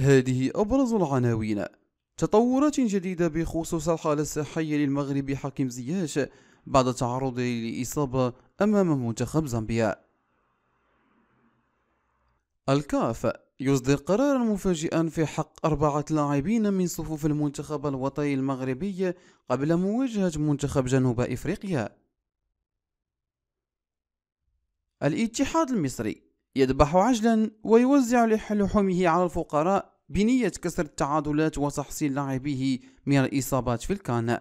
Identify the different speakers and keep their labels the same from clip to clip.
Speaker 1: هذه أبرز العناوين تطورات جديدة بخصوص الحالة الصحية للمغرب حكيم زياش بعد تعرضه لإصابة أمام منتخب زامبيا الكاف يصدر قرارا مفاجئا في حق أربعة لاعبين من صفوف المنتخب الوطني المغربي قبل مواجهة منتخب جنوب إفريقيا الاتحاد المصري يذبح عجلا ويوزع لحمه على الفقراء بنية كسر التعادلات وتحصيل لاعبيه من الإصابات في الكان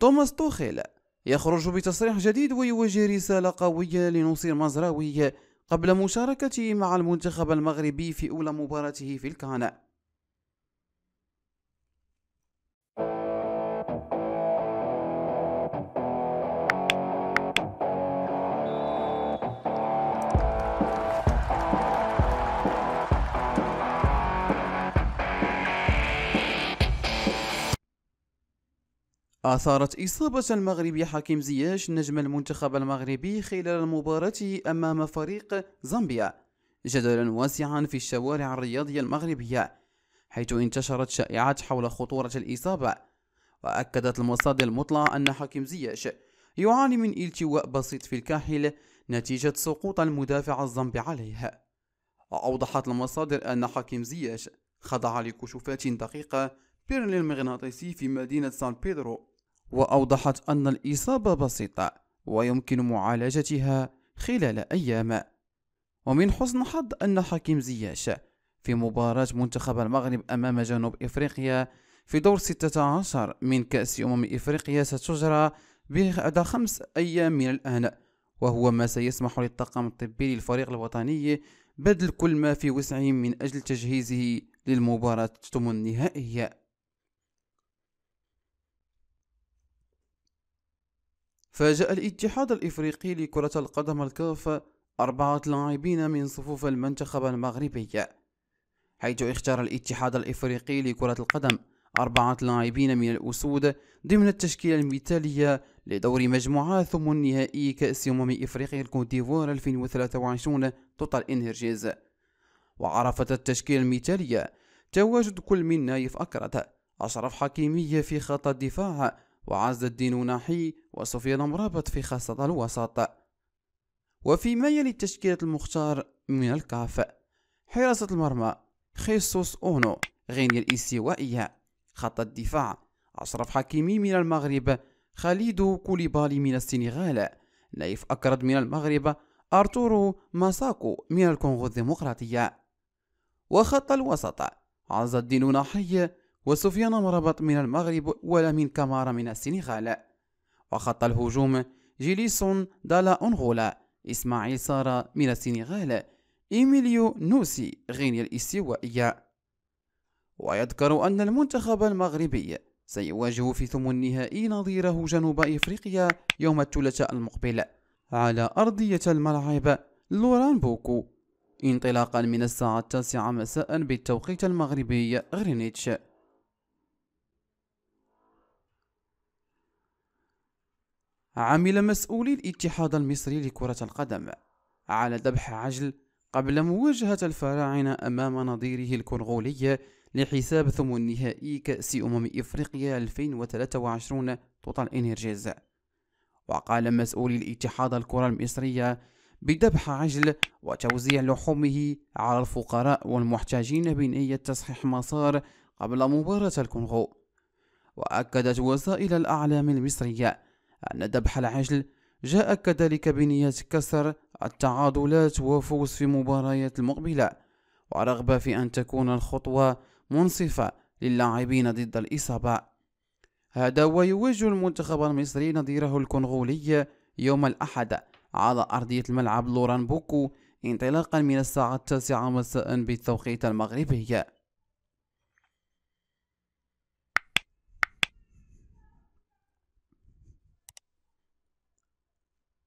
Speaker 1: توماس توخيل يخرج بتصريح جديد ويوجه رسالة قوية لنصير مزراوي قبل مشاركته مع المنتخب المغربي في أولى مباراته في الكان أثارت إصابة المغربي حكيم زياش نجم المنتخب المغربي خلال مباراته أمام فريق زامبيا جدلا واسعا في الشوارع الرياضية المغربية حيث انتشرت شائعات حول خطورة الإصابة وأكدت المصادر المطلعة أن حكيم زياش يعاني من التواء بسيط في الكاحل نتيجة سقوط المدافع الزامبي عليه وأوضحت المصادر أن حكيم زياش خضع لكشوفات دقيقة بيرن المغناطيسي في مدينة سان بيدرو وأوضحت أن الإصابة بسيطة ويمكن معالجتها خلال أيام ومن حسن حظ أن حكيم زياش في مباراة منتخب المغرب أمام جنوب إفريقيا في دور 16 من كأس أمم إفريقيا ستجرى بعد خمس أيام من الآن وهو ما سيسمح للطاقم الطبي للفريق الوطني بذل كل ما في وسعهم من أجل تجهيزه للمباراة النهائية فاجأ الاتحاد الإفريقي لكرة القدم الكاف أربعة لاعبين من صفوف المنتخب المغربي حيث اختار الاتحاد الإفريقي لكرة القدم أربعة لاعبين من الأسود ضمن التشكيلة المثالية لدور مجموعات ثم نهائي كأس أمم إفريقيا الكوت ديفوار 2023 توتال انرجيز وعرفت التشكيلة المثالية تواجد كل من نايف أكرت أشرف حكيمية في خط الدفاع وعز الدين ناحي وسفيان مرابط في خاصة الوسط وفيما يلي تشكيلة المختار من الكاف حراسة المرمى خيسوس أونو غينيا الاستوائية خط الدفاع أشرف حكيمي من المغرب خليد كوليبالي من السنغال نايف أكرد من المغرب أرتورو ماساكو من الكونغو الديمقراطية وخط الوسط عز الدين ناحي وسفيان مربط من المغرب ولامين كامارا من السنغال وخط الهجوم جيليسون دالا أنغولا إسماعيل سارة من السنغال إيميليو نوسي غينيا الاستوائية ويذكر أن المنتخب المغربي سيواجه في ثم النهائي نظيره جنوب إفريقيا يوم الثلاثاء المقبل على أرضية الملعب لوران بوكو انطلاقا من الساعة التاسعة مساء بالتوقيت المغربي غرينيتش عمل مسؤولي الاتحاد المصري لكرة القدم على ذبح عجل قبل مواجهة الفراعنة أمام نظيره الكونغولي لحساب ثمن نهائي كأس أمم إفريقيا 2023 توتال إنرجيز وقال مسؤولي الاتحاد الكرة المصرية بذبح عجل وتوزيع لحومه على الفقراء والمحتاجين بنية تصحيح مسار قبل مباراة الكونغو وأكدت وسائل الأعلام المصرية أن ذبح العجل جاء كذلك بنية كسر التعادلات وفوز في مباريات المقبلة ورغبة في أن تكون الخطوة منصفة للاعبين ضد الإصابة هذا ويواجه المنتخب المصري نظيره الكونغولي يوم الأحد على أرضية الملعب لوران بوكو انطلاقا من الساعة التاسعة مساء بالتوقيت المغربي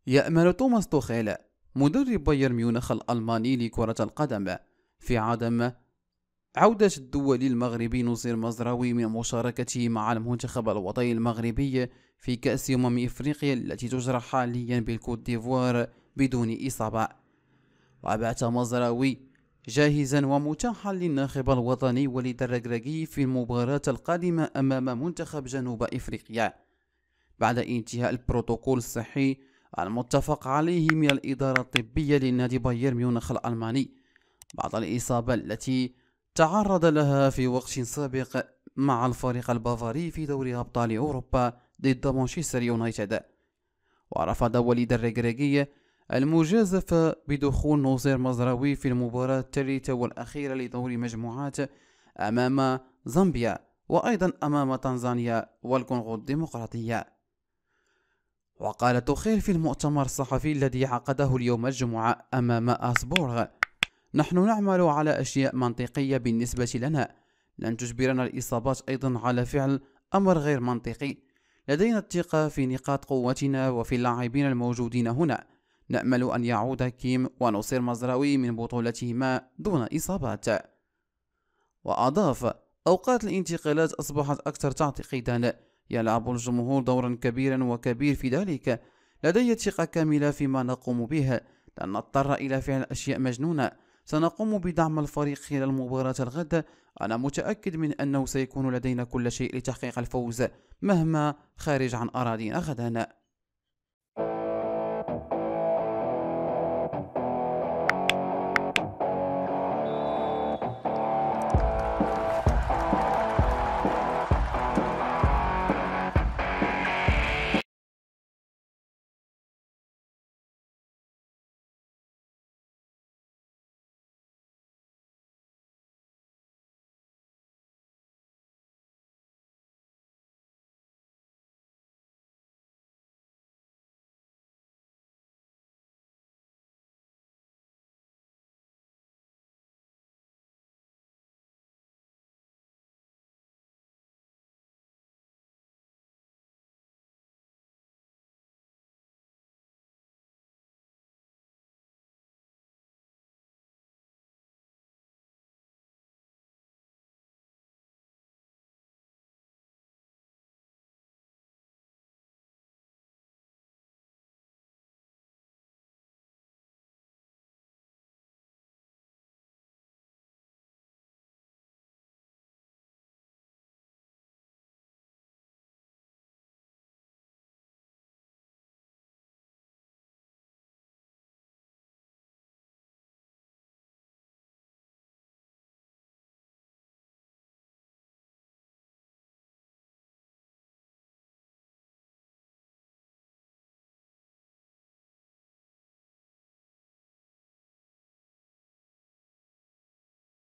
Speaker 1: يأمل توماس توخيل مدرب بايرن ميونخ الألماني لكرة القدم في عدم عودة الدولي المغربي نصير مزراوي من مشاركته مع المنتخب الوطني المغربي في كأس أمم إفريقيا التي تجرى حاليا بالكوت ديفوار بدون إصابة وبات مزراوي جاهزا ومتاحا للناخب الوطني ولدرجرجي في المباراة القادمة أمام منتخب جنوب إفريقيا بعد انتهاء البروتوكول الصحي المتفق عليه من الإدارة الطبية لنادي بايرن ميونخ الألماني بعد الإصابة التي تعرض لها في وقت سابق مع الفريق البافاري في دوري أبطال أوروبا ضد مانشستر يونايتد ورفض وليد الرجراجي المجازفة بدخول نوزير مزراوي في المباراة الثالثة والأخيرة لدور مجموعات أمام زامبيا وأيضا أمام تنزانيا والكونغو الديمقراطية وقال توخيل في المؤتمر الصحفي الذي عقده اليوم الجمعة أمام أسبورغ نحن نعمل على أشياء منطقية بالنسبة لنا لن تجبرنا الإصابات أيضا على فعل أمر غير منطقي لدينا الثقة في نقاط قوتنا وفي اللاعبين الموجودين هنا نأمل أن يعود كيم ونصير مزراوي من بطولتهما دون إصابات وأضاف أوقات الانتقالات أصبحت أكثر تعقيدا يلعب الجمهور دورا كبيرا وكبير في ذلك لدي ثقة كاملة فيما نقوم به لن نضطر إلى فعل أشياء مجنونة سنقوم بدعم الفريق خلال مباراة الغد أنا متأكد من أنه سيكون لدينا كل شيء لتحقيق الفوز مهما خارج عن أراضينا غدا